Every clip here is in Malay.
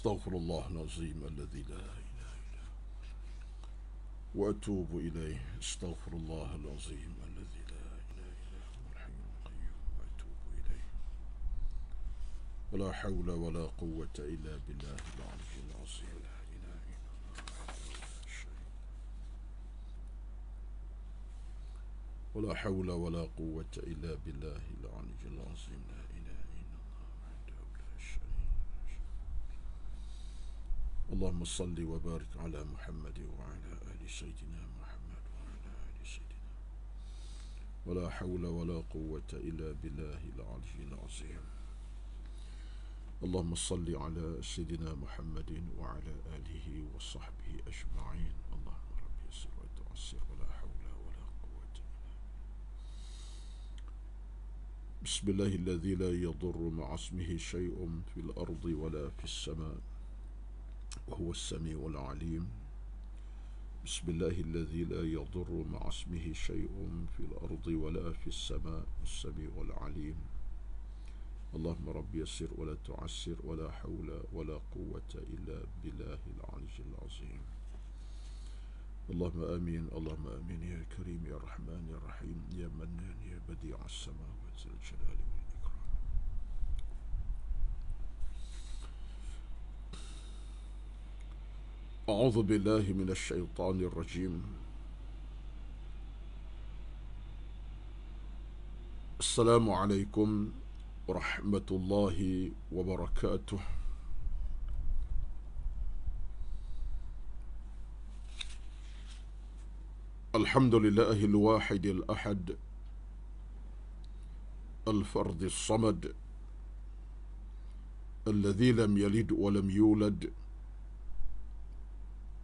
أستغفر الله العظيم الذي لا إله إلا هو وأتوب إليه أستغفر الله العظيم الذي لا إله إلا هو الحي القيوم وأتوب إليه ولا حول ولا قوة إلا بالله العلي العظيم ولا حول ولا قوة إلا بالله العلي العظيم لا اللهم صل وبارك على محمد وعلى آل سيدنا محمد وعلى آل سيدنا ولا حول ولا قوة إلا بالله العلي العظيم اللهم صل على سيدنا محمد وعلى آله وصحبه أجمعين اللهم رب يسر وتعسر ولا حول ولا قوة إلا بسم الله الذي لا يضر مع اسمه شيء في الأرض ولا في السماء وهو السميع العليم بسم الله الذي لا يضر مع اسمه شيء في الأرض ولا في السماء السميع العليم اللهم رب يسر ولا تعسر ولا حول ولا قوة إلا بالله العلي العظيم اللهم آمين اللهم آمين يا كريم يا رحمن يا رحيم يا منان يا بديع السماوات والجلال والإكرام أعوذ بالله من الشيطان الرجيم السلام عليكم ورحمة الله وبركاته الحمد لله الواحد الأحد الفرد الصمد الذي لم يلد ولم يولد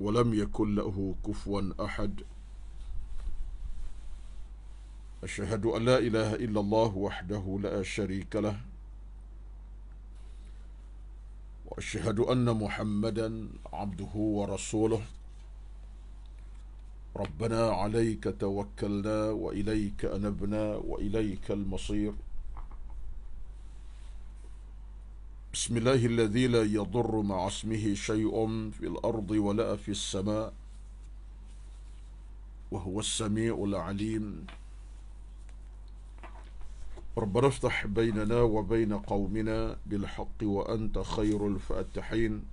ولم يكن له كفوا احد اشهد ان لا اله الا الله وحده لا شريك له واشهد ان محمدا عبده ورسوله ربنا عليك توكلنا واليك انبنا واليك المصير بسم الله الذي لا يضر مع اسمه شيء في الأرض ولا في السماء وهو السميع العليم ربنا افتح بيننا وبين قومنا بالحق وأنت خير الفاتحين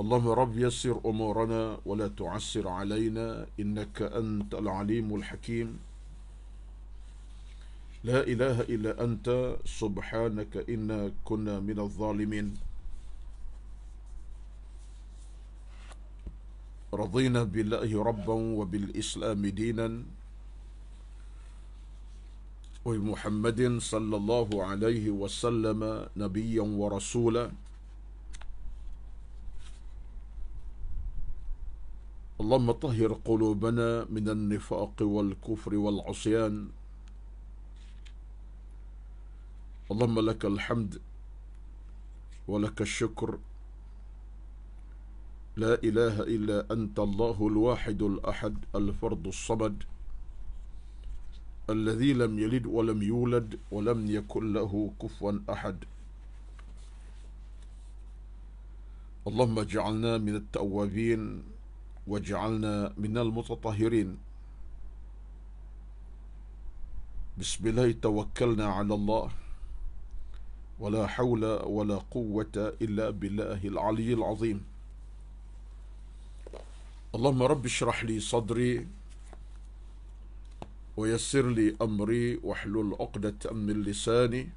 اللهم رب يسر أمورنا ولا تعسر علينا إنك أنت العليم الحكيم لا إله إلا أنت سبحانك إنا كنا من الظالمين رضينا بالله ربا وبالإسلام دينا وبمحمد صلى الله عليه وسلم نبيا ورسولا اللهم طهر قلوبنا من النفاق والكفر والعصيان اللهم لك الحمد ولك الشكر لا إله إلا أنت الله الواحد الأحد الفرد الصمد الذي لم يلد ولم يولد ولم يكن له كفوا أحد اللهم اجعلنا من التوابين واجعلنا من المتطهرين بسم الله توكلنا على الله ولا حول ولا قوة إلا بالله العلي العظيم اللهم رب اشرح لي صدري ويسر لي أمري واحلل عقدة من لساني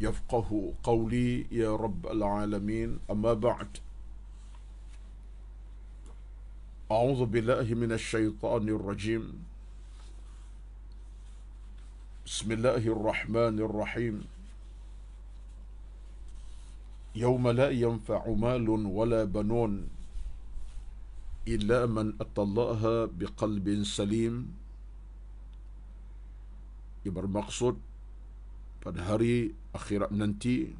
يفقه قولي يا رب العالمين أما بعد أعوذ بالله من الشيطان الرجيم بسم الله الرحمن الرحيم يوم لا ينفع مال ولا بنون إلا man أتى الله بقلب سليم بالمقصود pada hari akhirat nanti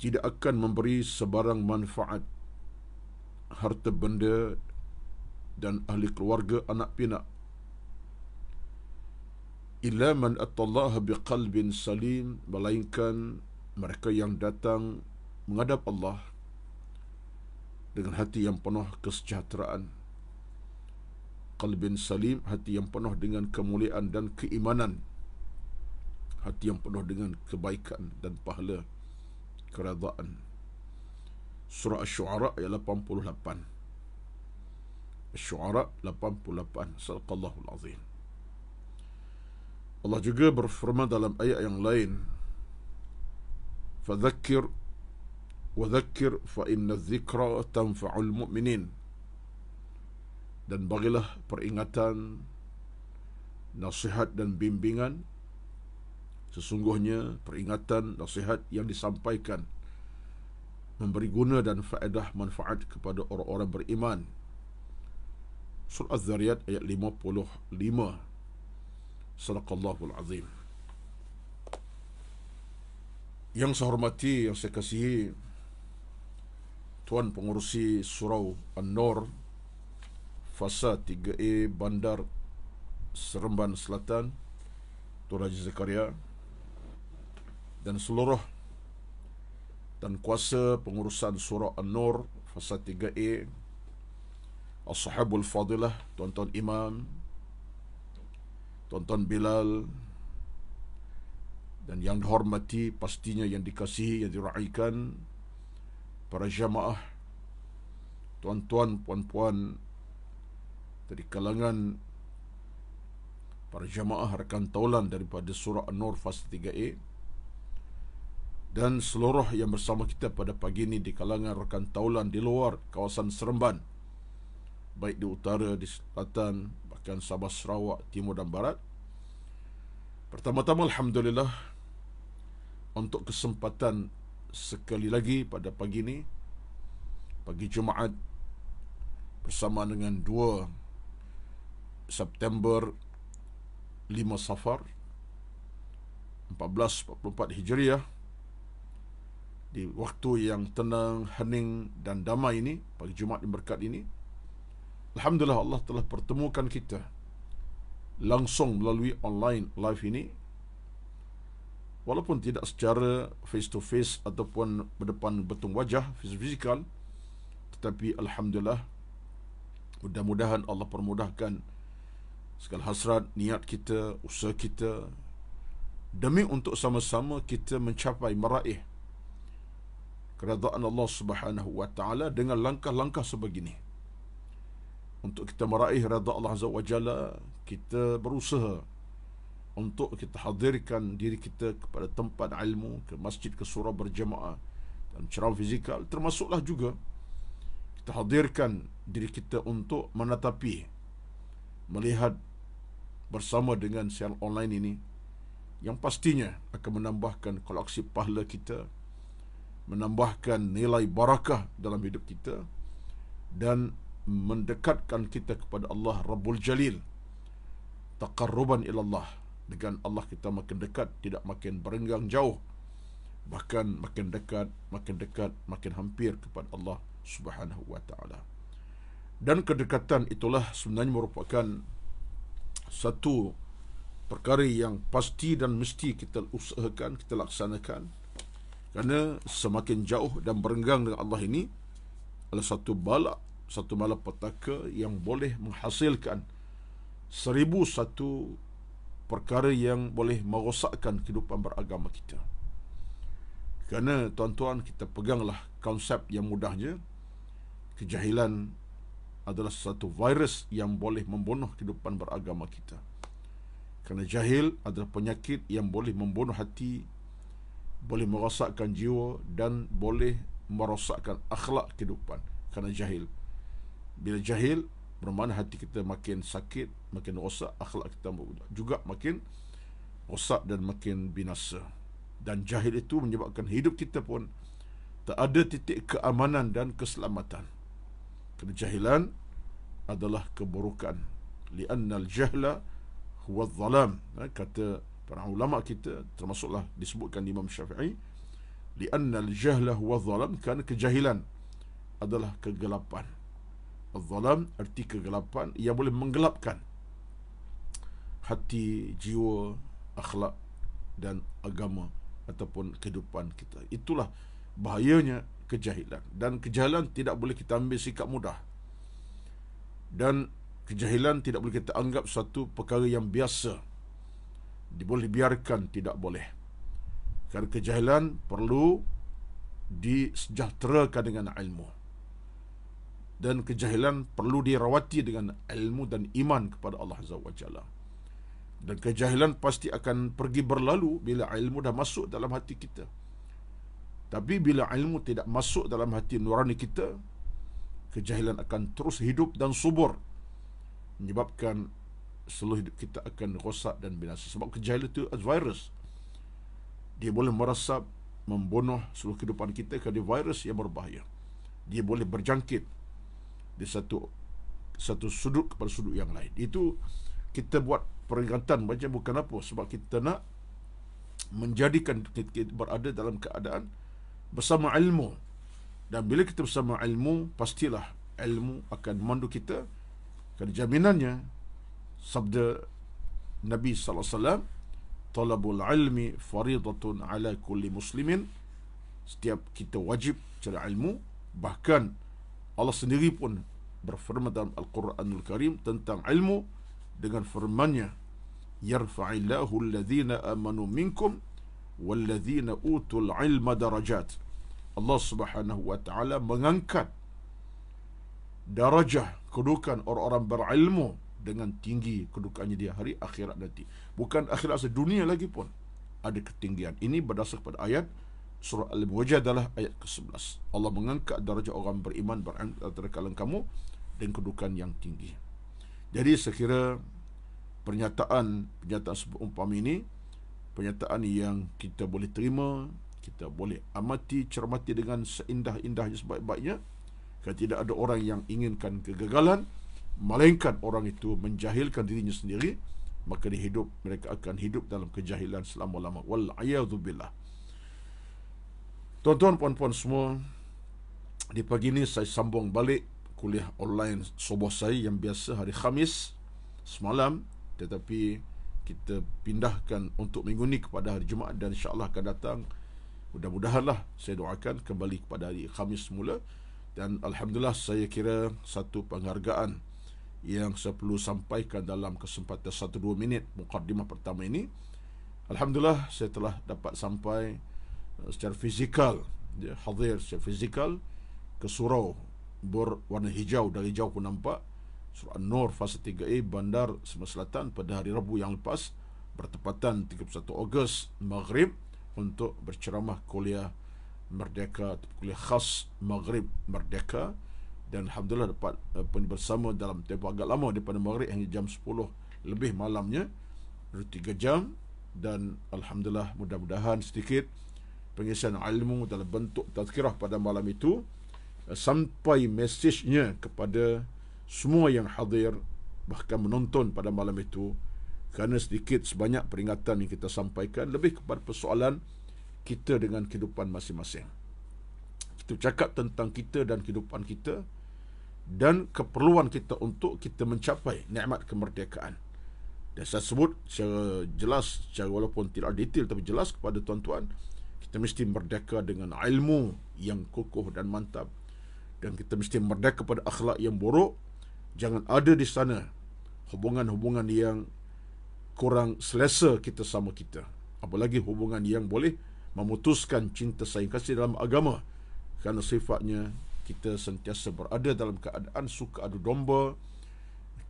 tidak akan memberi sebarang manfaat harta benda dan ahli keluarga anak pinak illa man atallaha biqalbin salim melainkan mereka yang datang menghadap Allah dengan hati yang penuh kesejahteraan qalbin salim hati yang penuh dengan kemuliaan dan keimanan hati yang penuh dengan kebaikan dan pahala keridaan surah asy-syu'ara ayat 88 asy-syu'ara 88 sallallahu alazim Allah juga berfirman dalam ayat yang lain فذكر وذكر فإن الذكرى تنفع muminin dan bagilah peringatan nasihat dan bimbingan sesungguhnya peringatan nasihat yang disampaikan memberi guna dan faedah manfaat kepada orang-orang beriman Surah Az-Zariyat ayat 55 Surah Allahul Azim yang saya hormati, yang saya kasihi Tuan Pengurusi Surau An-Nur Fasa 3A Bandar Seremban Selatan Tuan Haji Zakaria Dan seluruh Dan kuasa pengurusan Surau An-Nur Fasa 3A As-Sahabul Fadilah Tuan-Tuan Imam Tuan-Tuan Bilal dan yang dihormati pastinya yang dikasihi yang diraikan para jamaah tuan-tuan puan-puan dari kalangan para jamaah rakan taulan daripada surah An-Nur fasal 3A dan seluruh yang bersama kita pada pagi ini di kalangan rakan taulan di luar kawasan Seremban baik di utara, di selatan, bahkan Sabah, Sarawak, timur dan barat. Pertama-tama Alhamdulillah untuk kesempatan sekali lagi pada pagi ini pagi Jumaat bersama dengan 2 September 5 Safar 1444 Hijriah di waktu yang tenang, hening dan damai ini pagi Jumaat yang berkat ini Alhamdulillah Allah telah pertemukan kita langsung melalui online live ini walaupun tidak secara face to face ataupun berdepan bertemu wajah fizikal tetapi alhamdulillah mudah-mudahan Allah permudahkan segala hasrat niat kita usaha kita demi untuk sama-sama kita mencapai meraih keridaan Allah Subhanahu wa taala dengan langkah-langkah sebegini untuk kita meraih redha Allah Azza wa Jalla kita berusaha untuk kita hadirkan diri kita kepada tempat ilmu, ke masjid, ke surau berjemaah dan ceramah fizikal termasuklah juga kita hadirkan diri kita untuk menatapi melihat bersama dengan siaran online ini yang pastinya akan menambahkan koleksi pahala kita menambahkan nilai barakah dalam hidup kita dan mendekatkan kita kepada Allah Rabbul Jalil taqarruban ila Allah dengan Allah kita makin dekat tidak makin berenggang jauh bahkan makin dekat makin dekat makin hampir kepada Allah Subhanahu wa taala dan kedekatan itulah sebenarnya merupakan satu perkara yang pasti dan mesti kita usahakan kita laksanakan kerana semakin jauh dan berenggang dengan Allah ini adalah satu balak, satu malapetaka yang boleh menghasilkan seribu satu perkara yang boleh merosakkan kehidupan beragama kita. Kerana tuan-tuan kita peganglah konsep yang mudahnya kejahilan adalah satu virus yang boleh membunuh kehidupan beragama kita. Kerana jahil adalah penyakit yang boleh membunuh hati, boleh merosakkan jiwa dan boleh merosakkan akhlak kehidupan kerana jahil. Bila jahil, bermana hati kita makin sakit, makin rosak, akhlak kita juga makin rosak dan makin binasa. Dan jahil itu menyebabkan hidup kita pun tak ada titik keamanan dan keselamatan. Kerana jahilan adalah keburukan. Lianna al-jahla huwa zalam. Ha, kata para ulama kita, termasuklah disebutkan Imam Syafi'i, Lianna al-jahla huwa zalam kerana kejahilan adalah kegelapan. Al-Zalam Erti kegelapan Ia boleh menggelapkan Hati, jiwa, akhlak Dan agama Ataupun kehidupan kita Itulah bahayanya kejahilan Dan kejahilan tidak boleh kita ambil sikap mudah Dan kejahilan tidak boleh kita anggap Satu perkara yang biasa Boleh biarkan, tidak boleh Kerana kejahilan perlu Disejahterakan dengan ilmu dan kejahilan perlu dirawati dengan ilmu dan iman kepada Allah Azza wa Jalla. Dan kejahilan pasti akan pergi berlalu bila ilmu dah masuk dalam hati kita. Tapi bila ilmu tidak masuk dalam hati nurani kita, kejahilan akan terus hidup dan subur menyebabkan seluruh hidup kita akan rosak dan binasa sebab kejahilan itu adalah virus dia boleh merasap membunuh seluruh kehidupan kita kerana virus yang berbahaya dia boleh berjangkit di satu satu sudut kepada sudut yang lain. Itu kita buat peringatan macam bukan apa sebab kita nak menjadikan kita berada dalam keadaan bersama ilmu. Dan bila kita bersama ilmu, pastilah ilmu akan memandu kita kerana jaminannya sabda Nabi sallallahu alaihi wasallam talabul ilmi fariidatun ala kulli muslimin setiap kita wajib cari ilmu bahkan Allah sendiri pun berfirman dalam Al-Quranul Karim tentang ilmu dengan firmannya yarfa'illahu alladhina amanu minkum walladhina utul ilma darajat Allah Subhanahu wa taala mengangkat darajah kedudukan orang-orang berilmu dengan tinggi kedudukannya di hari akhirat nanti bukan akhirat sedunia lagi pun ada ketinggian ini berdasarkan ayat surah Al-Mujadalah adalah ayat ke-11. Allah mengangkat darjah orang beriman antara kalang kamu dan kedudukan yang tinggi. Jadi sekira pernyataan pernyataan sebuah umpam ini pernyataan yang kita boleh terima, kita boleh amati, cermati dengan seindah-indahnya sebaik-baiknya. Kalau tidak ada orang yang inginkan kegagalan, melainkan orang itu menjahilkan dirinya sendiri, maka dihidup mereka akan hidup dalam kejahilan selama-lama. Wallahu a'lam. Tuan-tuan, puan-puan semua, di pagi ini saya sambung balik kuliah online sobat saya yang biasa hari Khamis semalam tetapi kita pindahkan untuk minggu ini kepada hari Jumaat dan insyaAllah akan datang mudah-mudahanlah saya doakan kembali kepada hari Khamis semula dan Alhamdulillah saya kira satu penghargaan yang saya perlu sampaikan dalam kesempatan satu dua minit mukaddimah pertama ini Alhamdulillah saya telah dapat sampai secara fizikal dia hadir secara fizikal ke surau berwarna hijau dari jauh pun nampak surau Nur fasa 3A Bandar Sumatera Selatan pada hari Rabu yang lepas bertepatan 31 Ogos Maghrib untuk berceramah kuliah Merdeka kuliah khas Maghrib Merdeka dan Alhamdulillah dapat eh, pun bersama dalam tempoh agak lama daripada Maghrib hingga jam 10 lebih malamnya 3 jam dan Alhamdulillah mudah-mudahan sedikit pengisian ilmu dalam bentuk tazkirah pada malam itu eh, sampai mesejnya kepada semua yang hadir bahkan menonton pada malam itu kerana sedikit sebanyak peringatan yang kita sampaikan lebih kepada persoalan kita dengan kehidupan masing-masing. Kita cakap tentang kita dan kehidupan kita dan keperluan kita untuk kita mencapai nikmat kemerdekaan. Dan saya sebut secara jelas, secara walaupun tidak detail tapi jelas kepada tuan-tuan, kita mesti merdeka dengan ilmu yang kokoh dan mantap dan kita mesti merdeka pada akhlak yang buruk jangan ada di sana hubungan-hubungan yang kurang selesa kita sama kita apalagi hubungan yang boleh memutuskan cinta sayang kasih dalam agama kerana sifatnya kita sentiasa berada dalam keadaan suka adu domba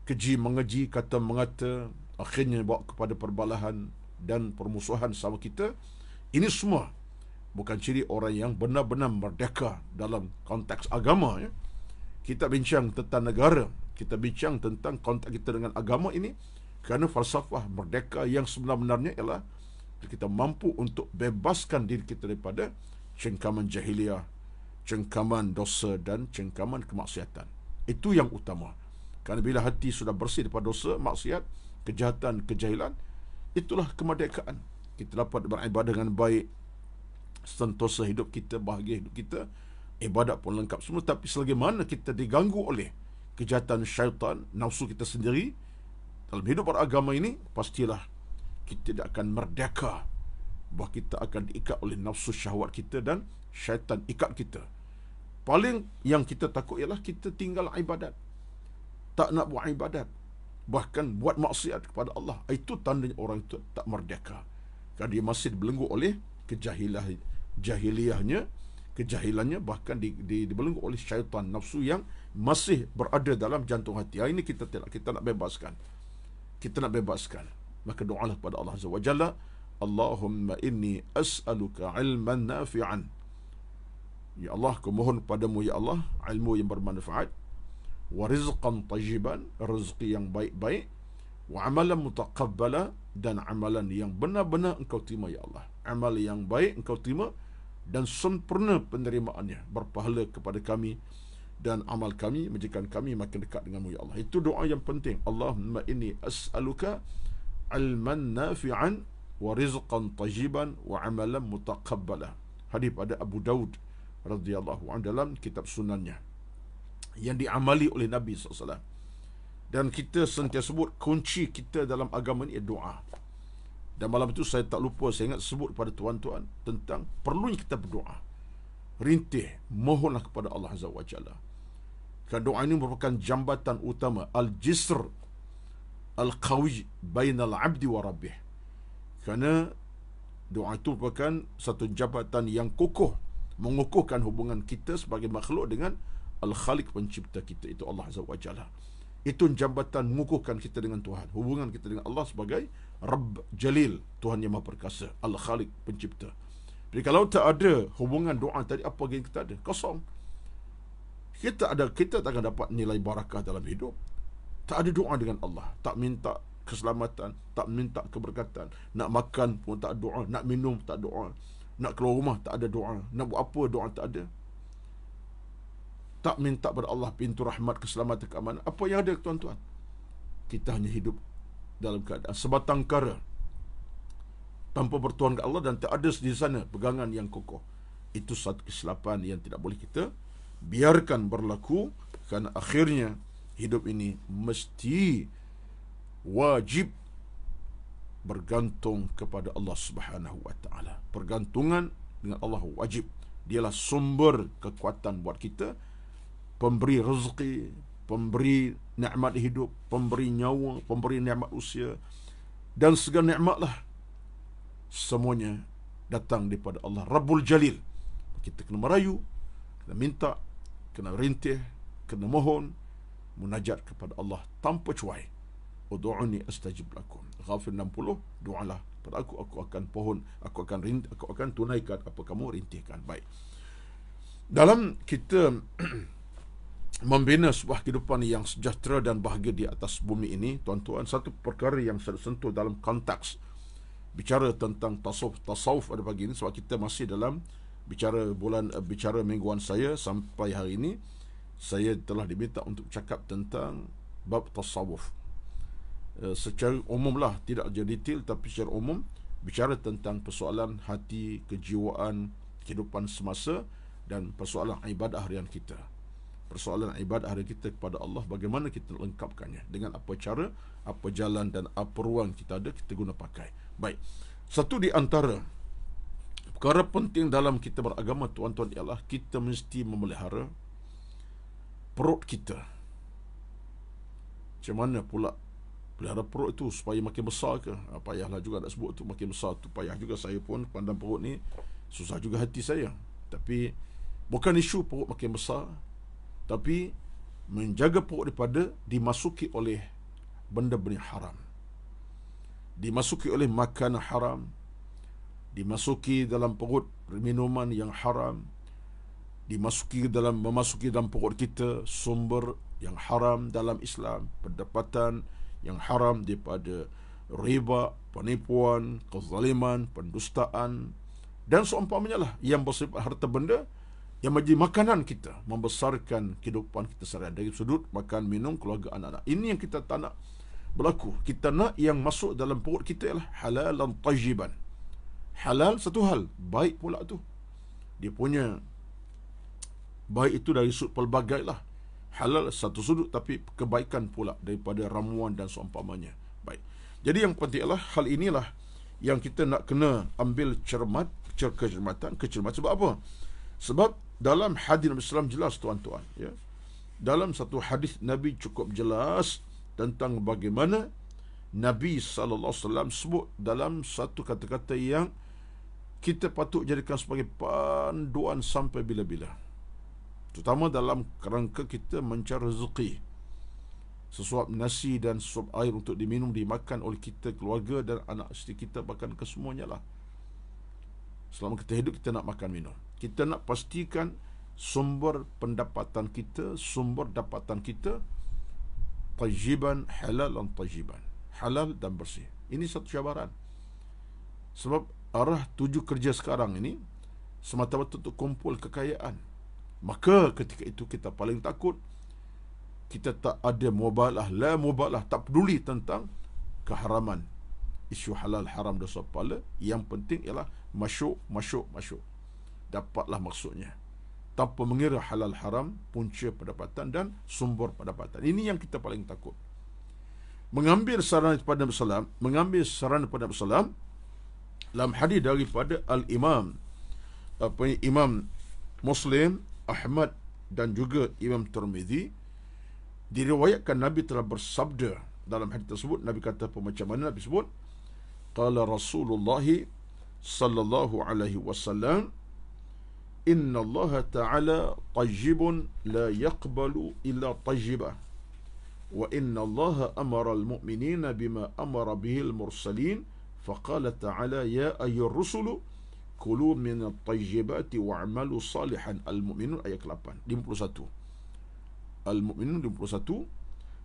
keji mengeji kata mengata akhirnya bawa kepada perbalahan dan permusuhan sama kita ini semua bukan ciri orang yang benar-benar merdeka dalam konteks agama ya. Kita bincang tentang negara, kita bincang tentang kontak kita dengan agama ini kerana falsafah merdeka yang sebenarnya ialah kita mampu untuk bebaskan diri kita daripada cengkaman jahiliah, cengkaman dosa dan cengkaman kemaksiatan. Itu yang utama. Kerana bila hati sudah bersih daripada dosa, maksiat, kejahatan, kejahilan, itulah kemerdekaan. Kita dapat beribadah dengan baik, sentosa hidup kita, bahagia hidup kita, ibadat pun lengkap semua. Tapi selagi mana kita diganggu oleh kejahatan syaitan, nafsu kita sendiri, dalam hidup beragama ini, pastilah kita tidak akan merdeka. Bahawa kita akan diikat oleh nafsu syahwat kita dan syaitan ikat kita. Paling yang kita takut ialah kita tinggal ibadat. Tak nak buat ibadat. Bahkan buat maksiat kepada Allah. Itu tandanya orang itu tak merdeka. Kerana dia masih dibelenggu oleh kejahilan jahiliahnya kejahilannya bahkan di, di, dibelenggu oleh syaitan nafsu yang masih berada dalam jantung hati. Hari ini kita tidak kita nak bebaskan. Kita nak bebaskan. Maka doalah kepada Allah Azza Wajalla. Allahumma inni as'aluka ilman nafi'an. Ya Allah, aku mohon padamu ya Allah, ilmu yang bermanfaat, wa rizqan tajiban, rezeki yang baik-baik, wa amalan mutaqabbala dan amalan yang benar-benar engkau terima ya Allah. Amal yang baik engkau terima dan sempurna penerimaannya berpahala kepada kami dan amal kami menjadikan kami makin dekat denganmu ya Allah itu doa yang penting Allahumma inni as'aluka alman nafi'an wa rizqan tajiban wa amalan mutaqabbala hadis pada Abu Daud radhiyallahu anhu dalam kitab sunannya yang diamali oleh Nabi SAW dan kita sentiasa sebut kunci kita dalam agama ini doa dan malam itu saya tak lupa saya ingat sebut kepada tuan-tuan tentang perlunya kita berdoa. Rintih, mohonlah kepada Allah Azza wa Jalla. Kerana doa ini merupakan jambatan utama. Al-jisr, al-qawij, bainal abdi wa rabbih. Kerana doa itu merupakan satu jabatan yang kukuh. Mengukuhkan hubungan kita sebagai makhluk dengan al khalik pencipta kita. Itu Allah Azza wa Jalla. Itu jambatan mengukuhkan kita dengan Tuhan. Hubungan kita dengan Allah sebagai Rabb Jalil, Tuhan yang Maha Perkasa, Al-Khaliq, Pencipta. Jadi kalau tak ada hubungan doa tadi, apa yang kita ada? Kosong. Kita ada kita tak akan dapat nilai barakah dalam hidup. Tak ada doa dengan Allah. Tak minta keselamatan, tak minta keberkatan. Nak makan pun tak doa, nak minum tak doa. Nak keluar rumah tak ada doa. Nak buat apa doa tak ada. Tak minta pada Allah pintu rahmat, keselamatan, keamanan. Apa yang ada tuan-tuan? Kita hanya hidup dalam keadaan sebatang kara tanpa bertuan ke Allah dan tak ada di sana pegangan yang kokoh itu satu kesilapan yang tidak boleh kita biarkan berlaku kerana akhirnya hidup ini mesti wajib bergantung kepada Allah Subhanahu wa taala. Pergantungan dengan Allah wajib. Dialah sumber kekuatan buat kita, pemberi rezeki, pemberi nikmat hidup, pemberi nyawa, pemberi nikmat usia dan segala nikmatlah semuanya datang daripada Allah Rabbul Jalil. Kita kena merayu, kena minta, kena rintih, kena mohon munajat kepada Allah tanpa cuai. Udu'uni astajib lakum. Ghafir 60, du'alah kepada aku, aku akan pohon, aku akan rint, aku akan tunaikan apa kamu rintihkan. Baik. Dalam kita membina sebuah kehidupan yang sejahtera dan bahagia di atas bumi ini tuan-tuan satu perkara yang saya sentuh dalam konteks bicara tentang tasawuf tasawuf pada pagi ini sebab kita masih dalam bicara bulan eh, bicara mingguan saya sampai hari ini saya telah diminta untuk cakap tentang bab tasawuf eh, secara umumlah tidak jadi detail tapi secara umum bicara tentang persoalan hati kejiwaan kehidupan semasa dan persoalan ibadah harian kita persoalan ibadah hari kita kepada Allah bagaimana kita lengkapkannya dengan apa cara apa jalan dan apa ruang kita ada kita guna pakai baik satu di antara perkara penting dalam kita beragama tuan-tuan ialah kita mesti memelihara perut kita macam mana pula pelihara perut itu supaya makin besar ke ha, payahlah juga nak sebut tu makin besar tu payah juga saya pun pandang perut ni susah juga hati saya tapi bukan isu perut makin besar tapi menjaga pokok daripada dimasuki oleh benda-benda haram dimasuki oleh makanan haram dimasuki dalam perut minuman yang haram dimasuki dalam memasuki dalam perut kita sumber yang haram dalam Islam pendapatan yang haram daripada riba penipuan kezaliman pendustaan dan seumpamanya lah yang bersifat harta benda yang menjadi makanan kita membesarkan kehidupan kita sehari-hari dari sudut makan minum keluarga anak-anak ini yang kita tak nak berlaku kita nak yang masuk dalam perut kita ialah halal dan tajiban halal satu hal baik pula tu dia punya baik itu dari sudut pelbagai lah halal satu sudut tapi kebaikan pula daripada ramuan dan seumpamanya baik jadi yang penting ialah hal inilah yang kita nak kena ambil cermat kecermatan, kecermatan sebab apa sebab dalam hadis Nabi Sallam jelas tuan-tuan ya. Dalam satu hadis Nabi cukup jelas Tentang bagaimana Nabi Sallallahu Sallam sebut dalam satu kata-kata yang Kita patut jadikan sebagai panduan sampai bila-bila Terutama dalam kerangka kita mencari rezeki Sesuap nasi dan sesuap air untuk diminum, dimakan oleh kita, keluarga dan anak istri kita Bahkan kesemuanya lah Selama kita hidup, kita nak makan, minum kita nak pastikan sumber pendapatan kita, sumber dapatan kita tajiban halal dan tajiban. Halal dan bersih. Ini satu cabaran. Sebab arah tuju kerja sekarang ini semata-mata untuk kumpul kekayaan. Maka ketika itu kita paling takut kita tak ada mubalah, la mubalah, tak peduli tentang keharaman. Isu halal haram dosa kepala, yang penting ialah masuk, masuk, masuk dapatlah maksudnya tanpa mengira halal haram punca pendapatan dan sumber pendapatan ini yang kita paling takut mengambil saran daripada Nabi Sallam mengambil saran daripada Nabi Sallam dalam hadis daripada Al Imam apa ini, Imam Muslim Ahmad dan juga Imam Tirmizi diriwayatkan Nabi telah bersabda dalam hadis tersebut Nabi kata apa macam mana Nabi sebut qala Rasulullah sallallahu alaihi wasallam إن الله تعالى طيب لا يقبل إلا طيبا وإن الله أمر المؤمنين بما أمر به المرسلين فقال تعالى يا أيها الرسل كلوا من الطيبات واعملوا صالحا المؤمنون أي 8 51 المؤمنون 51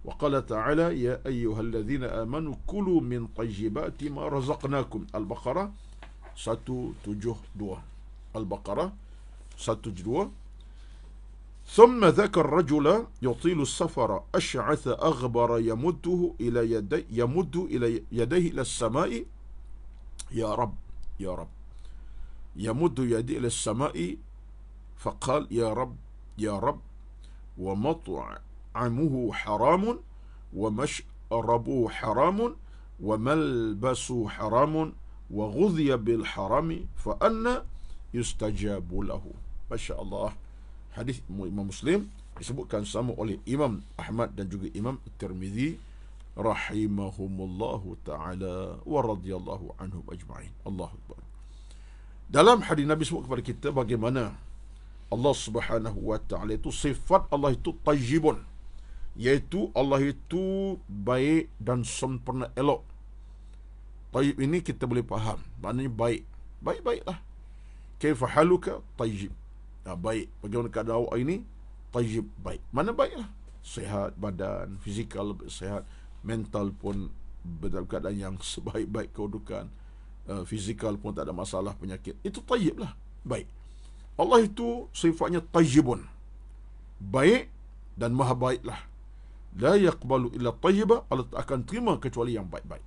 وقال تعالى يا أيها الذين آمنوا كلوا من طيبات ما رزقناكم البقرة ستو 172 البقرة ستجدوه ثم ذاك الرجل يطيل السفر أشعث أغبر يمده إلى يدي يمد إلى يديه إلى السماء يا رب يا رب يمد يديه إلى السماء فقال يا رب يا رب ومطعمه حرام ومشربه حرام وملبسه حرام وغذي بالحرام فأن يستجاب له Masya Allah Hadis Imam Muslim disebutkan sama oleh Imam Ahmad dan juga Imam Tirmizi rahimahumullahu taala wa radhiyallahu anhum ajma'in. Allahu akbar. Dalam hadis Nabi sebut kepada kita bagaimana Allah Subhanahu wa taala itu sifat Allah itu tayyibun yaitu Allah itu baik dan sempurna elok. Tayyib ini kita boleh faham, maknanya baik. Baik-baiklah. Kaifa haluka tayyib. Ah, baik. Bagaimana keadaan awak ini ni? Tayyib baik. Mana baiklah? Sehat badan, fizikal lebih sehat, mental pun dalam keadaan yang sebaik-baik kedudukan. Uh, eh, fizikal pun tak ada masalah penyakit. Itu tayyib lah. Baik. Allah itu sifatnya tayyibun. Baik dan maha baiklah. La yakbalu illa tayyibah. Allah tak akan terima kecuali yang baik-baik.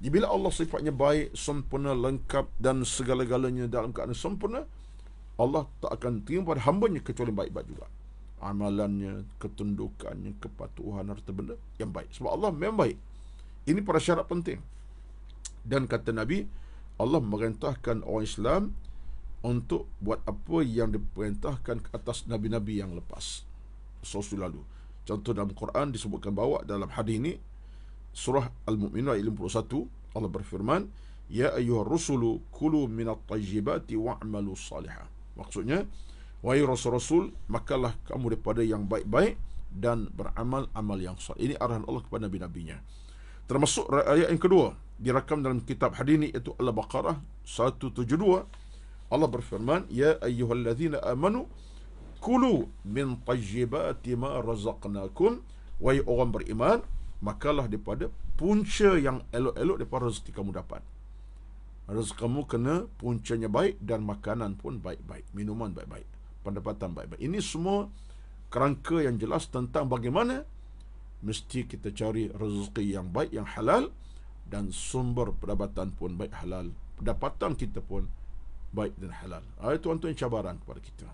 Jadi Bila Allah sifatnya baik, sempurna, lengkap dan segala-galanya dalam keadaan sempurna, Allah tak akan terima pada hambanya kecuali baik-baik juga. Amalannya, ketundukannya, kepatuhan, harta benda yang baik. Sebab Allah memang baik. Ini para syarat penting. Dan kata Nabi, Allah merintahkan orang Islam untuk buat apa yang diperintahkan ke atas Nabi-Nabi yang lepas. Sosial lalu. Contoh dalam Quran disebutkan bahawa dalam hadis ini, surah Al-Mu'minah ayat 51, Allah berfirman, Ya ayuhal rusulu kulu minat tajibati wa'amalu salihah. Maksudnya, wahai Rasul-Rasul, makalah kamu daripada yang baik-baik dan beramal amal yang soleh. Ini arahan Allah kepada nabi-nabinya. Termasuk ayat yang kedua dirakam dalam kitab hadis ini iaitu Al-Baqarah 172. Allah berfirman, "Ya ayyuhallazina amanu, kulu min tayyibati ma razaqnakum wahai orang beriman, makalah daripada punca yang elok-elok daripada rezeki kamu dapat." rezeki kamu kena puncanya baik dan makanan pun baik-baik, minuman baik-baik, pendapatan baik-baik. Ini semua kerangka yang jelas tentang bagaimana mesti kita cari rezeki yang baik yang halal dan sumber pendapatan pun baik halal, pendapatan kita pun baik dan halal. Ah itu tuan-tuan cabaran kepada kita.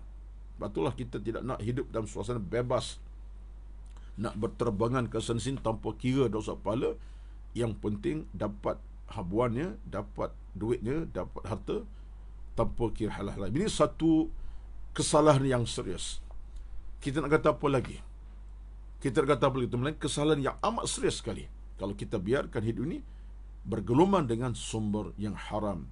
Patutlah kita tidak nak hidup dalam suasana bebas nak berterbangan ke sana sini tanpa kira dosa pahala yang penting dapat habuannya dapat duitnya dapat harta tanpa kira halal lain ini satu kesalahan yang serius kita nak kata apa lagi kita nak kata apa lagi Temen, kesalahan yang amat serius sekali kalau kita biarkan hidup ini bergelombang dengan sumber yang haram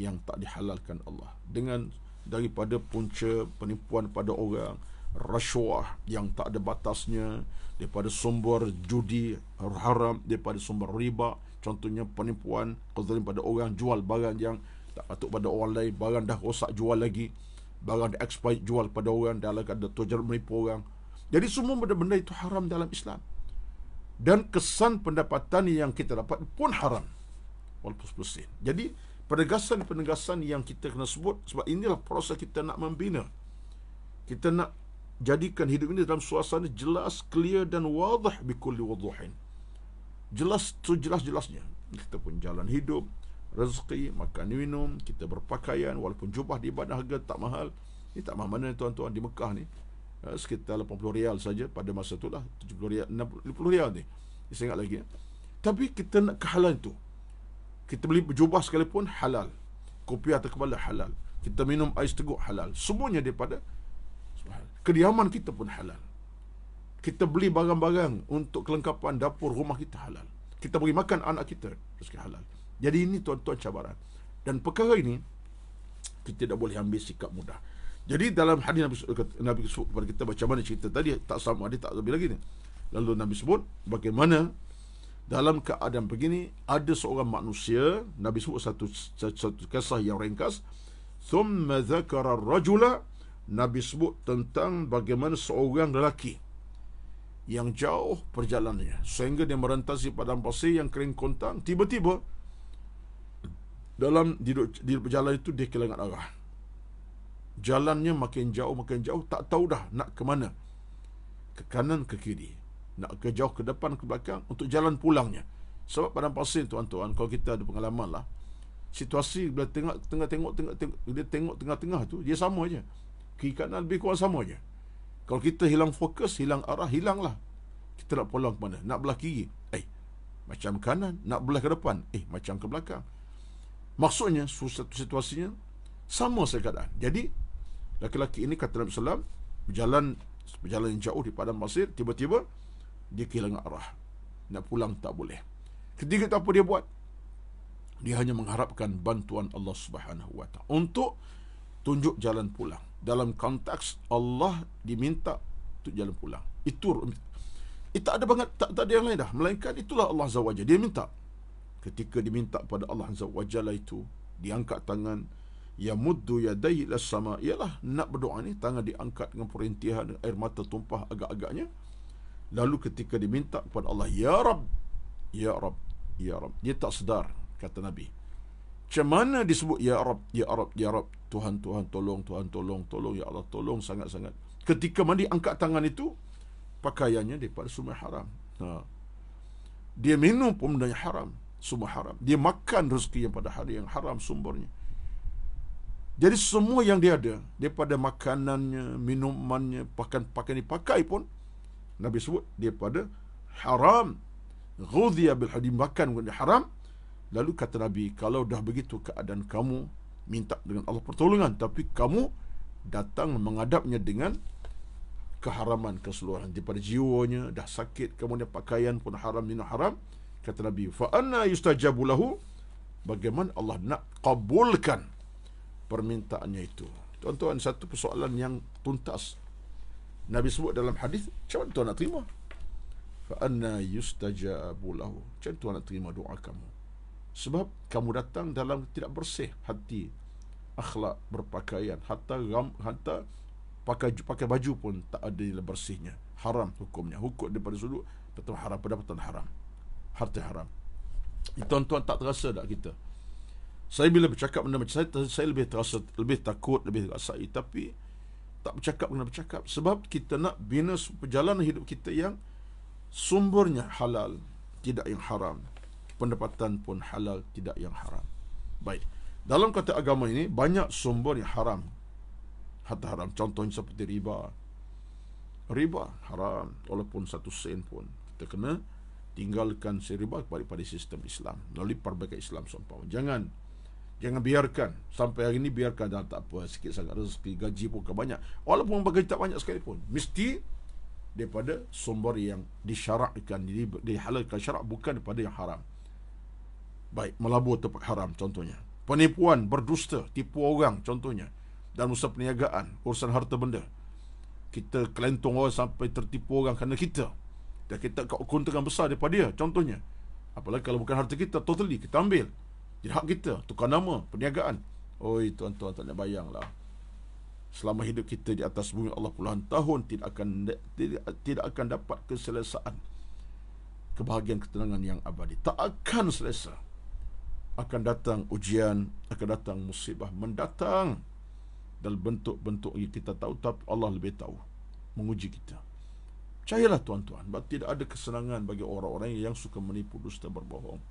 yang tak dihalalkan Allah dengan daripada punca penipuan pada orang rasuah yang tak ada batasnya daripada sumber judi haram daripada sumber riba contohnya penipuan kezalim pada orang jual barang yang tak patut pada orang lain barang dah rosak jual lagi barang dah expired jual pada orang dalam ada tujuan menipu orang jadi semua benda-benda itu haram dalam Islam dan kesan pendapatan yang kita dapat pun haram walaupun sepuluh jadi penegasan-penegasan yang kita kena sebut sebab inilah proses kita nak membina kita nak jadikan hidup ini dalam suasana jelas, clear dan wadah bikul diwaduhin. Jelas, sejelas-jelasnya. Kita pun jalan hidup, rezeki, makan minum, kita berpakaian, walaupun jubah di ibadah harga tak mahal. Ini tak mahal mana tuan-tuan di Mekah ni. Ya, sekitar 80 rial saja pada masa itulah. 70 rial, 60, 50 rial ni. Saya ingat lagi. Ya. Tapi kita nak kehalalan tu. Kita beli jubah sekalipun halal. Kopi atau kepala halal. Kita minum ais teguk halal. Semuanya daripada kediaman kita pun halal. Kita beli barang-barang untuk kelengkapan dapur rumah kita halal. Kita beri makan anak kita rezeki halal. Jadi ini tuan-tuan cabaran. Dan perkara ini kita tidak boleh ambil sikap mudah. Jadi dalam hadis Nabi Nabi sebut kepada kita macam mana cerita tadi tak sama ada tak lebih lagi ni. Lalu Nabi sebut bagaimana dalam keadaan begini ada seorang manusia Nabi sebut satu satu, satu kisah yang ringkas thumma dzakara ar-rajula Nabi sebut tentang bagaimana seorang lelaki yang jauh perjalanannya sehingga dia merentasi padang pasir yang kering kontang tiba-tiba dalam di perjalanan itu dia kehilangan arah jalannya makin jauh makin jauh tak tahu dah nak ke mana ke kanan ke kiri nak ke jauh ke depan ke belakang untuk jalan pulangnya sebab padang pasir tuan-tuan kalau kita ada pengalaman lah situasi bila tengah tengah tengok tengah tengok dia tengok tengah-tengah tu dia sama aja keikatan lebih kurang samanya. Kalau kita hilang fokus, hilang arah, hilanglah. Kita nak pulang ke mana? Nak belah kiri? Eh, macam kanan. Nak belah ke depan? Eh, macam ke belakang. Maksudnya, satu situasinya sama sekadar. Jadi, laki-laki ini kata Nabi Sallam, berjalan, berjalan jauh di padang pasir, tiba-tiba, dia kehilangan arah. Nak pulang tak boleh. Ketika tak apa dia buat, dia hanya mengharapkan bantuan Allah Subhanahu Wa Taala untuk tunjuk jalan pulang dalam konteks Allah diminta untuk jalan pulang. Itu itu eh, ada banget tak, tak ada yang lain dah melainkan itulah Allah Azza wajalla dia minta. Ketika diminta pada Allah Azza wajalla itu diangkat tangan ya muddu yadai ila sama ialah nak berdoa ni tangan diangkat dengan perintihan dengan air mata tumpah agak-agaknya. Lalu ketika diminta kepada Allah ya Rabb ya Rabb ya Rabb dia tak sedar kata Nabi. Macam mana disebut Ya Rab, Ya Rab, Ya Rab Tuhan, Tuhan, tolong, Tuhan, tolong, tolong Ya Allah, tolong sangat-sangat Ketika mandi angkat tangan itu Pakaiannya daripada sumber haram ha. Dia minum pun benda yang haram Sumber haram Dia makan rezeki yang pada hari yang haram sumbernya Jadi semua yang dia ada Daripada makanannya, minumannya pakan pakai dipakai pun Nabi sebut daripada haram Ghudhiya bil hadim Makan guna haram Lalu kata Nabi, kalau dah begitu keadaan kamu minta dengan Allah pertolongan tapi kamu datang menghadapnya dengan keharaman keseluruhan daripada jiwanya dah sakit kamu ni pakaian pun haram minum haram kata Nabi faana yustajabulahu. yustajabu bagaimana Allah nak kabulkan permintaannya itu tuan-tuan satu persoalan yang tuntas Nabi sebut dalam hadis macam mana tuan nak terima faana yustajabulahu. yustajabu lahu tuan nak terima doa kamu sebab kamu datang dalam tidak bersih hati akhlak berpakaian hatta gam hatta pakai pakai baju pun tak ada yang bersihnya haram hukumnya hukum daripada sudut betul haram pendapatan haram harta haram tuan-tuan tak terasa tak kita saya bila bercakap benda macam saya saya lebih terasa lebih takut lebih rasa tapi tak bercakap kena bercakap sebab kita nak bina perjalanan hidup kita yang sumbernya halal tidak yang haram pendapatan pun halal tidak yang haram. Baik. Dalam kata agama ini banyak sumber yang haram. Harta haram contohnya seperti riba. Riba haram walaupun satu sen pun. Kita kena tinggalkan si riba pada sistem Islam. Melalui perbaikan Islam seumpama. Jangan jangan biarkan sampai hari ini biarkan dah tak apa sikit sangat rezeki gaji pun kebanyak walaupun bagi tak banyak sekalipun mesti daripada sumber yang disyarakkan dihalalkan syarak bukan daripada yang haram baik melabur tempat haram contohnya penipuan berdusta tipu orang contohnya dan usaha perniagaan urusan harta benda kita kelentong orang sampai tertipu orang kerana kita dan kita kau keuntungan besar daripada dia contohnya apalagi kalau bukan harta kita totally kita ambil jadi hak kita tukar nama perniagaan oi tuan-tuan tak nak bayang lah selama hidup kita di atas bumi Allah puluhan tahun tidak akan tidak, tidak akan dapat keselesaan kebahagiaan ketenangan yang abadi tak akan selesai akan datang ujian, akan datang musibah mendatang dalam bentuk-bentuk yang kita tahu tapi Allah lebih tahu menguji kita. Percayalah tuan-tuan, bahawa tidak ada kesenangan bagi orang-orang yang suka menipu dusta berbohong.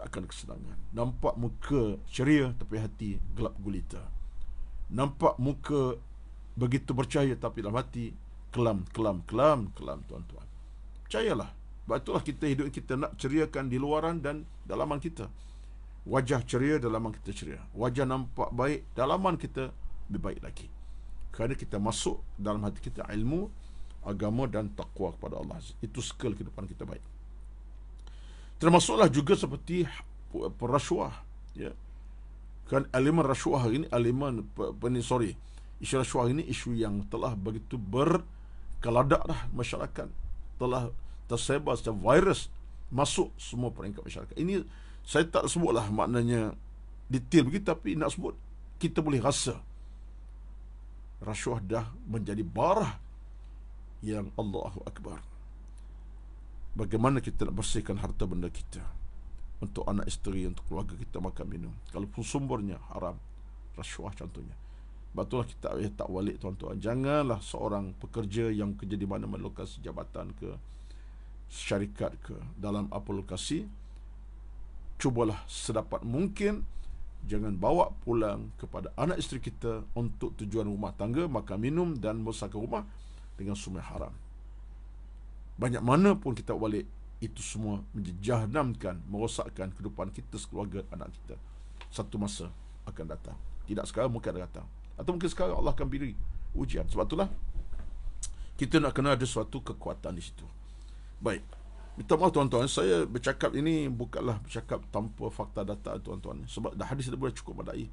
Tak akan kesenangan. Nampak muka ceria tapi hati gelap gulita. Nampak muka begitu percaya tapi dalam hati kelam, kelam, kelam, kelam tuan-tuan. Percayalah sebab itulah kita hidup kita nak ceriakan di luaran dan dalaman kita. Wajah ceria, dalaman kita ceria. Wajah nampak baik, dalaman kita lebih baik lagi. Kerana kita masuk dalam hati kita ilmu, agama dan takwa kepada Allah. Itu skill kehidupan kita baik. Termasuklah juga seperti perasuah. Ya. Kan elemen rasuah ini, elemen, ini, sorry, isu rasuah ini isu yang telah begitu berkeladak lah masyarakat. Telah tersebar secara virus masuk semua peringkat masyarakat. Ini saya tak sebutlah maknanya detail begitu tapi nak sebut kita boleh rasa rasuah dah menjadi barah yang Allahu Akbar. Bagaimana kita nak bersihkan harta benda kita untuk anak isteri, untuk keluarga kita makan minum. Kalau pun sumbernya haram, rasuah contohnya. Batulah kita tak walik tuan-tuan. Janganlah seorang pekerja yang kerja di mana-mana lokasi jabatan ke syarikat ke dalam apa lokasi cubalah sedapat mungkin jangan bawa pulang kepada anak isteri kita untuk tujuan rumah tangga makan minum dan ke rumah dengan sumber haram banyak mana pun kita balik itu semua menjahannamkan merosakkan kehidupan kita sekeluarga anak kita satu masa akan datang tidak sekarang mungkin akan datang atau mungkin sekarang Allah akan beri ujian sebab itulah kita nak kena ada suatu kekuatan di situ Baik. Minta maaf tuan-tuan, saya bercakap ini bukanlah bercakap tanpa fakta data tuan-tuan. Sebab dah hadis dah boleh cukup padai.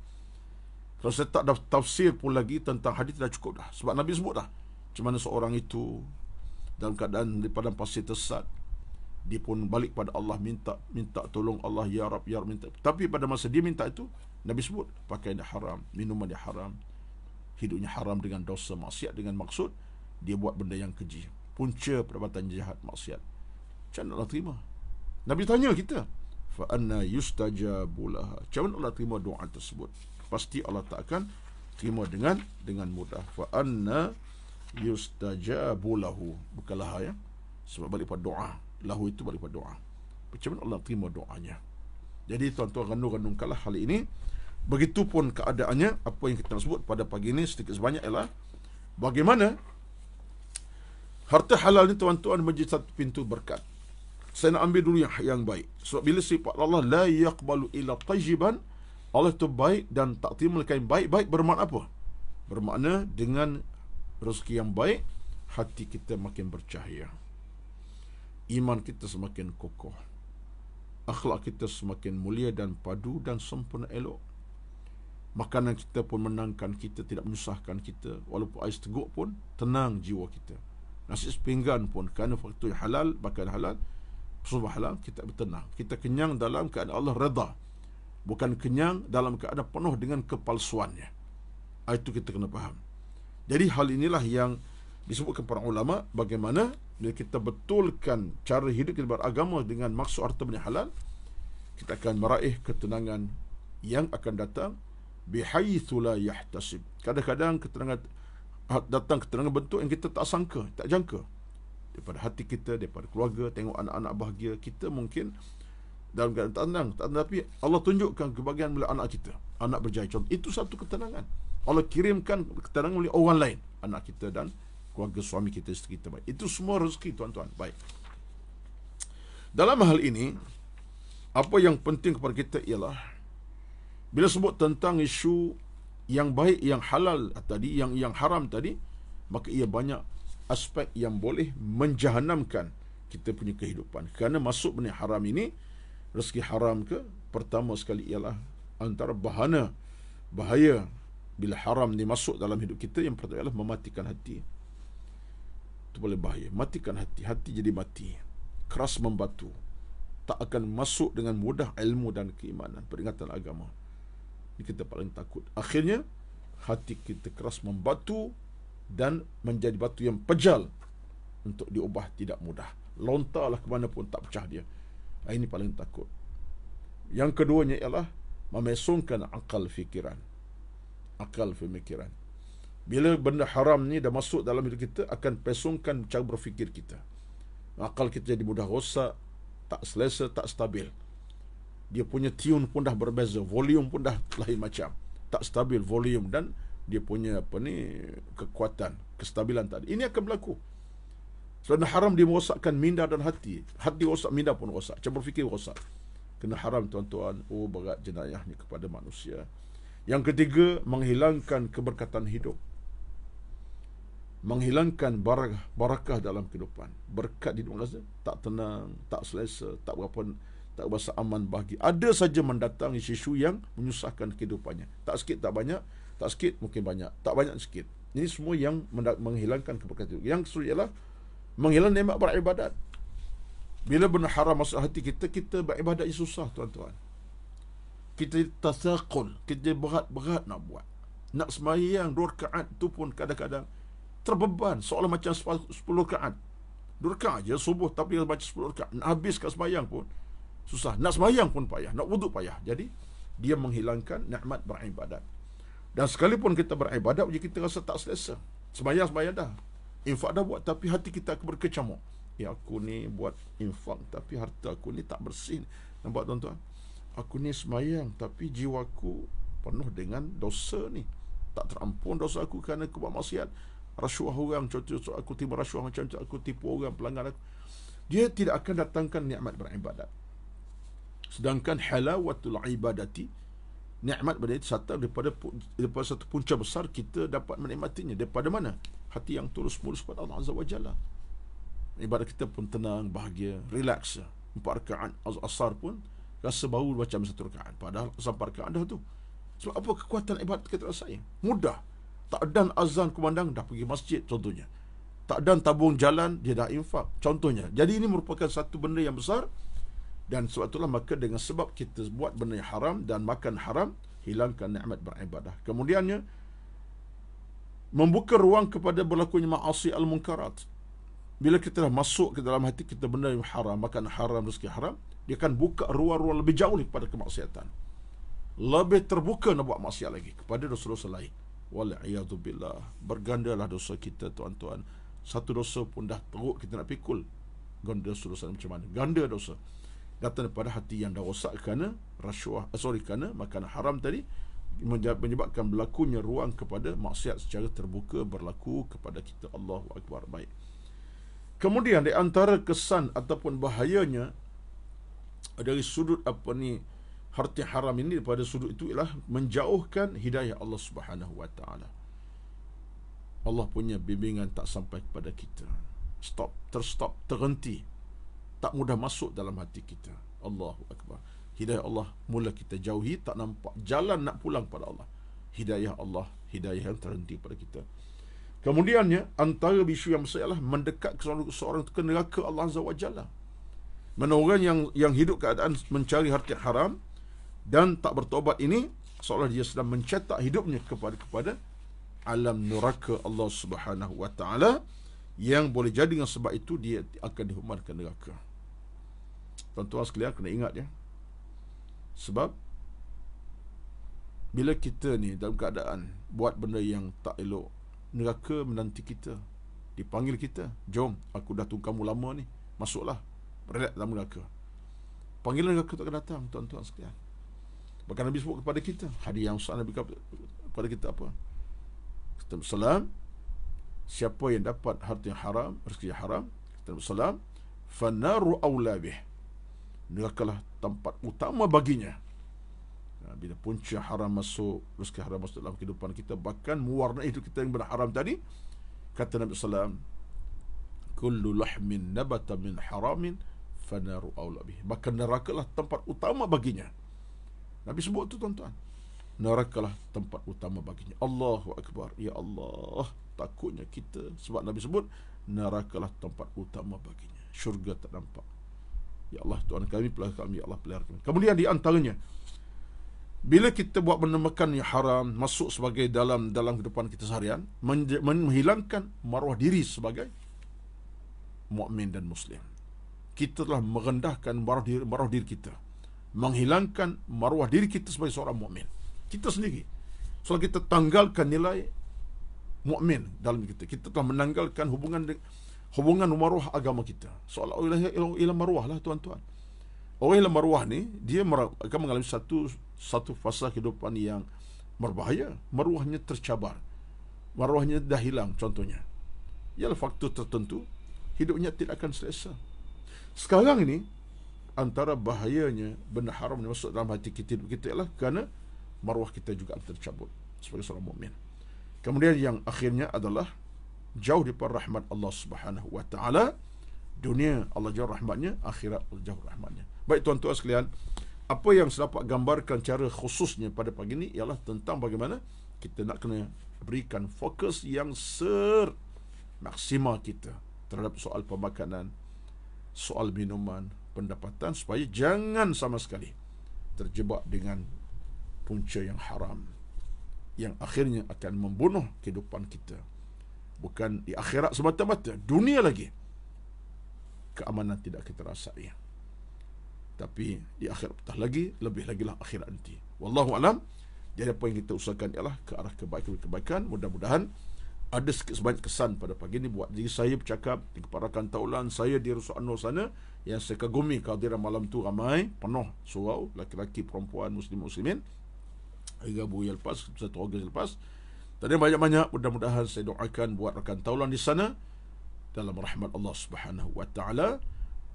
Kalau saya tak dah tafsir pun lagi tentang hadis dah cukup dah. Sebab Nabi sebut dah. Macam mana seorang itu dalam keadaan di padang pasir tersat. Dia pun balik pada Allah minta minta tolong Allah ya Rab ya Rab minta. Tapi pada masa dia minta itu Nabi sebut pakaian dia haram, minuman dia haram, hidupnya haram dengan dosa maksiat dengan maksud dia buat benda yang keji punca perbuatan jahat maksiat. Macam nak Allah terima? Nabi tanya kita. Fa anna yustajabulah. Macam mana Allah terima doa tersebut? Pasti Allah tak akan terima dengan dengan mudah. Fa anna yustajabulahu. Bukalah ya. Sebab balik pada doa. Lahu itu balik pada doa. Macam mana Allah terima doanya? Jadi tuan-tuan renung-renungkanlah hal ini. Begitupun keadaannya apa yang kita sebut pada pagi ini sedikit sebanyak ialah bagaimana Harta halal ni tuan-tuan menjadi satu pintu berkat. Saya nak ambil dulu yang yang baik. Sebab bila sifat Allah la yaqbalu illa tayyiban, Allah itu baik dan tak terima melainkan baik-baik bermakna apa? Bermakna dengan rezeki yang baik, hati kita makin bercahaya. Iman kita semakin kokoh. Akhlak kita semakin mulia dan padu dan sempurna elok. Makanan kita pun menangkan kita, tidak menyusahkan kita. Walaupun ais teguk pun, tenang jiwa kita nasi sepinggan pun kerana waktu halal bahkan halal subuh halal kita bertenang kita kenyang dalam keadaan Allah reda, bukan kenyang dalam keadaan penuh dengan kepalsuannya ah, itu kita kena faham jadi hal inilah yang disebut kepada ulama bagaimana bila kita betulkan cara hidup kita beragama dengan maksud harta benda halal kita akan meraih ketenangan yang akan datang bihaitsu la yahtasib kadang-kadang ketenangan datang keterangan bentuk yang kita tak sangka, tak jangka. Daripada hati kita, daripada keluarga, tengok anak-anak bahagia, kita mungkin dalam keadaan tenang. Tapi Allah tunjukkan kebahagiaan melalui anak kita. Anak berjaya. Contoh, itu satu ketenangan. Allah kirimkan ketenangan melalui orang lain. Anak kita dan keluarga suami kita, istri kita. Baik. Itu semua rezeki, tuan-tuan. Baik. Dalam hal ini, apa yang penting kepada kita ialah bila sebut tentang isu yang baik yang halal tadi yang yang haram tadi maka ia banyak aspek yang boleh menjahanamkan kita punya kehidupan kerana masuk benda haram ini rezeki haram ke pertama sekali ialah antara bahana bahaya bila haram ni masuk dalam hidup kita yang pertama ialah mematikan hati itu boleh bahaya matikan hati hati jadi mati keras membatu tak akan masuk dengan mudah ilmu dan keimanan peringatan agama ini kita paling takut. Akhirnya, hati kita keras membatu dan menjadi batu yang pejal untuk diubah tidak mudah. Lontarlah ke mana pun tak pecah dia. Ah, ini paling takut. Yang keduanya ialah memesungkan akal fikiran. Akal fikiran. Bila benda haram ni dah masuk dalam hidup kita Akan pesungkan cara berfikir kita Akal kita jadi mudah rosak Tak selesa, tak stabil dia punya tune pun dah berbeza volume pun dah lain macam tak stabil volume dan dia punya apa ni kekuatan kestabilan tadi ini akan berlaku sebab haram dia merosakkan minda dan hati hati rosak minda pun rosak cara berfikir rosak kena haram tuan-tuan oh berat jenayahnya kepada manusia yang ketiga menghilangkan keberkatan hidup menghilangkan barakah, barakah dalam kehidupan berkat di dunia tak tenang tak selesa tak berapa tak berasa aman bahagia. Ada saja mendatangi isu-isu yang menyusahkan kehidupannya. Tak sikit, tak banyak. Tak sikit, mungkin banyak. Tak banyak, sikit. Ini semua yang menghilangkan keberkatan itu. Yang seterusnya ialah menghilang nembak beribadat. Bila benar haram masuk hati kita, kita beribadat yang susah, tuan-tuan. Kita tasakul. Kita berat-berat nak buat. Nak semayang dua rekaat tu pun kadang-kadang terbeban. Soalan macam sepuluh kaat. Dua kaat je, subuh. Tapi baca sepuluh kaat. Nak habiskan semayang pun susah. Nak semayang pun payah. Nak wuduk payah. Jadi, dia menghilangkan nikmat beribadat. Dan sekalipun kita beribadat, jika kita rasa tak selesa. Semayang-semayang dah. Infak dah buat, tapi hati kita berkecamuk. Ya, aku ni buat infak, tapi harta aku ni tak bersih. Nampak tuan-tuan? Aku ni semayang, tapi jiwaku penuh dengan dosa ni. Tak terampun dosa aku kerana aku buat maksiat. Rasuah orang, contoh aku tiba rasuah macam tu, aku tipu orang, pelanggan aku. Dia tidak akan datangkan nikmat beribadat. Sedangkan halawatul ibadati Ni'mat benda itu Satang daripada, daripada satu punca besar Kita dapat menikmatinya Daripada mana? Hati yang terus mulus kepada Allah Azza wa Jalla Ibadah kita pun tenang, bahagia, relax Empat rekaan asar pun Rasa baru macam satu rekaan Padahal sampai rekaan dah tu Sebab apa kekuatan ibadah kita rasai? Ya. Mudah Tak ada azan kumandang Dah pergi masjid contohnya Tak ada tabung jalan Dia dah infak Contohnya Jadi ini merupakan satu benda yang besar dan sebab itulah maka dengan sebab kita buat benda yang haram dan makan haram, hilangkan nikmat beribadah. Kemudiannya, membuka ruang kepada berlakunya ma'asi al-munkarat. Bila kita dah masuk ke dalam hati kita benda yang haram, makan haram, rezeki haram, dia akan buka ruang-ruang lebih jauh ni kepada kemaksiatan. Lebih terbuka nak buat maksiat lagi kepada dosa-dosa lain. Wallahiyadu billah. Bergandalah dosa kita tuan-tuan. Satu dosa pun dah teruk kita nak pikul. Ganda dosa-dosa macam mana? Ganda -dosa. Kata daripada hati yang dah rosak kerana rasuah eh, sorry kerana makanan haram tadi menyebabkan berlakunya ruang kepada maksiat secara terbuka berlaku kepada kita Allahu akbar baik kemudian di antara kesan ataupun bahayanya dari sudut apa ni harta haram ini daripada sudut itu ialah menjauhkan hidayah Allah Subhanahu wa taala Allah punya bimbingan tak sampai kepada kita stop terstop terhenti tak mudah masuk dalam hati kita. Allahu Akbar. Hidayah Allah mula kita jauhi, tak nampak jalan nak pulang pada Allah. Hidayah Allah, hidayah yang terhenti pada kita. Kemudiannya, antara bisu yang besar ialah mendekat ke seorang, seorang ke neraka Allah Azza wa Jalla. Mana orang yang, yang hidup keadaan mencari harta haram dan tak bertobat ini, seolah dia sedang mencetak hidupnya kepada kepada alam neraka Allah Subhanahu wa taala yang boleh jadi dengan sebab itu dia akan dihukum ke neraka tuan-tuan sekalian kena ingat ya. Sebab bila kita ni dalam keadaan buat benda yang tak elok, neraka menanti kita. Dipanggil kita, jom aku dah tunggu kamu lama ni, masuklah. Relak dalam neraka. Panggilan neraka tak akan datang tuan-tuan sekalian. Bahkan Nabi sebut kepada kita Hadiah yang usah Nabi kepada kita apa Kata salam Siapa yang dapat harta yang haram Rezeki yang haram Kata salam Fanaru awla Nerakalah tempat utama baginya ha, Bila punca haram masuk Rizki haram masuk dalam kehidupan kita Bahkan mewarnai itu kita yang berharam tadi Kata Nabi SAW Kullu lahmin nabata min haramin Fanaru awla bih Bahkan nerakalah tempat utama baginya Nabi sebut tu tuan-tuan Nerakalah tempat utama baginya Allahu Akbar Ya Allah Takutnya kita Sebab Nabi sebut Nerakalah tempat utama baginya Syurga tak nampak Ya Allah Tuhan kami pelihara kami Ya Allah pelihara kami Kemudian di antaranya Bila kita buat benda makan yang haram Masuk sebagai dalam dalam kehidupan kita seharian Menghilangkan maruah diri sebagai mukmin dan muslim Kita telah merendahkan maruah diri, maruah diri kita Menghilangkan maruah diri kita sebagai seorang mukmin Kita sendiri Soal kita tanggalkan nilai mukmin dalam kita Kita telah menanggalkan hubungan dengan hubungan maruah agama kita. Seolah-olah ialah maruah lah tuan-tuan. Orang ialah maruah ni, dia akan mengalami satu satu fasa kehidupan yang berbahaya. Maruahnya tercabar. Maruahnya dah hilang contohnya. Ia adalah faktor tertentu, hidupnya tidak akan selesa. Sekarang ini, antara bahayanya benda haram yang masuk dalam hati kita hidup kita ialah kerana maruah kita juga tercabut sebagai seorang mukmin. Kemudian yang akhirnya adalah jauh daripada rahmat Allah Subhanahu wa taala dunia Allah jauh rahmatnya akhirat Allah jauh rahmatnya baik tuan-tuan sekalian apa yang saya dapat gambarkan cara khususnya pada pagi ini ialah tentang bagaimana kita nak kena berikan fokus yang ser maksima kita terhadap soal pemakanan soal minuman pendapatan supaya jangan sama sekali terjebak dengan punca yang haram yang akhirnya akan membunuh kehidupan kita bukan di akhirat semata-mata dunia lagi keamanan tidak kita rasai tapi di akhirat betul lagi lebih lagi lah akhirat nanti wallahu alam jadi apa yang kita usahakan ialah ke arah kebaikan kebaikan mudah-mudahan ada sikit sebanyak kesan pada pagi ini buat diri saya bercakap di keparakan taulan saya di Rusuk Anwar sana yang saya kagumi kehadiran malam tu ramai penuh surau laki-laki perempuan muslim muslimin hingga buaya lepas satu orang lepas, lepas Tadi banyak-banyak mudah-mudahan saya doakan buat rakan taulan di sana dalam rahmat Allah Subhanahu wa taala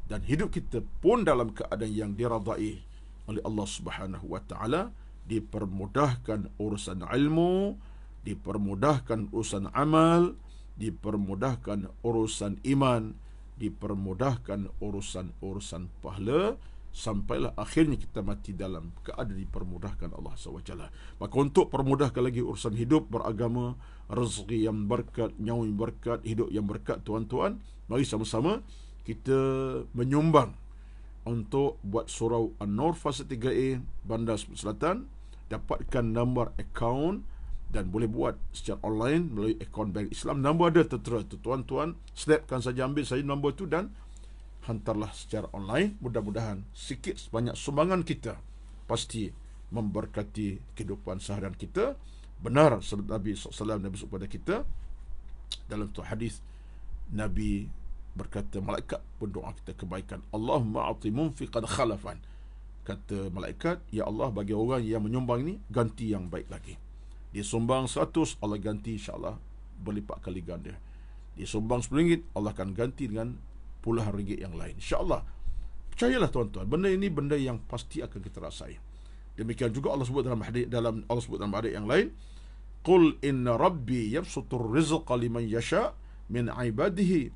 dan hidup kita pun dalam keadaan yang diradai oleh Allah Subhanahu wa taala dipermudahkan urusan ilmu, dipermudahkan urusan amal, dipermudahkan urusan iman, dipermudahkan urusan-urusan pahala sampailah akhirnya kita mati dalam keadaan dipermudahkan Allah SWT. Maka untuk permudahkan lagi urusan hidup, beragama, rezeki yang berkat, nyawa yang berkat, hidup yang berkat, tuan-tuan, mari sama-sama kita menyumbang untuk buat surau An-Nur Fasa 3A Bandar Selatan, dapatkan nombor akaun dan boleh buat secara online melalui akaun bank Islam. Nombor ada tertera tu, tuan-tuan. Snapkan saja, ambil saja nombor tu dan hantarlah secara online. Mudah-mudahan sikit sebanyak sumbangan kita pasti memberkati kehidupan seharian kita. Benar Nabi SAW Nabi kepada kita dalam tu hadis Nabi berkata malaikat pun doa kita kebaikan. Allahumma a'ti munfiqan khalafan. Kata malaikat, Ya Allah bagi orang yang menyumbang ni, ganti yang baik lagi. Dia sumbang 100, Allah ganti insyaAllah berlipat kali ganda. Dia sumbang RM10, Allah akan ganti dengan puluhan ringgit yang lain. InsyaAllah. Percayalah tuan-tuan. Benda ini benda yang pasti akan kita rasai. Demikian juga Allah sebut dalam hadis dalam Allah sebut dalam hadis yang lain. Qul inna rabbi yabsutur rizqa liman yasha min ibadihi.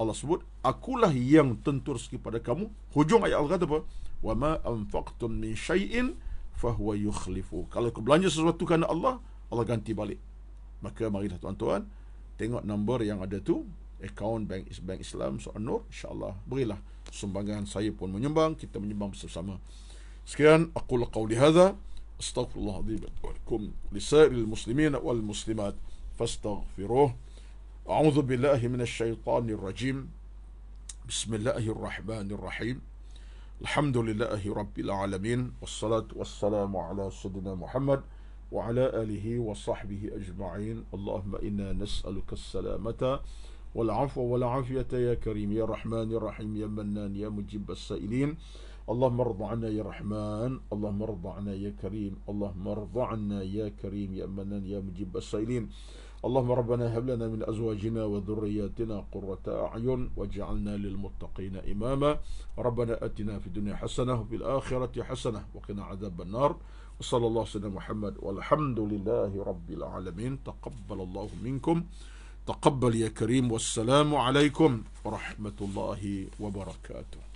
Allah sebut, akulah yang tentu rezeki pada kamu. Hujung ayat Allah kata apa? Wa ma anfaqtum min syai'in fahuwa yukhlifu. Kalau kau belanja sesuatu kerana Allah, Allah ganti balik. Maka marilah tuan-tuan, tengok nombor yang ada tu, akaun Bank Bank Islam Soal Nur InsyaAllah berilah sumbangan saya pun menyumbang Kita menyumbang bersama-sama Sekian aku lakau lihada Astagfirullahaladzim Alaikum Lisairil muslimin wal muslimat Fastaghfiruh A'udhu billahi minasyaitanir rajim Bismillahirrahmanirrahim Alhamdulillahi Rabbil Alamin Wassalatu wassalamu ala Sayyidina Muhammad Wa ala alihi wa sahbihi ajma'in Allahumma inna nas'aluka salamata والعفو والعافية يا كريم يا رحمن يا رحيم يا منان يا مجيب السائلين اللهم ارض عنا يا رحمن اللهم ارض عنا يا كريم اللهم ارض عنا يا كريم يا منان يا مجيب السائلين اللهم ربنا هب لنا من أزواجنا وذرياتنا قرة أعين واجعلنا للمتقين إماما ربنا أتنا في الدنيا حسنة وفي الآخرة حسنة وقنا عذاب النار وصلى الله سيدنا محمد والحمد لله رب العالمين تقبل الله منكم تقبل يا كريم والسلام عليكم ورحمة الله وبركاته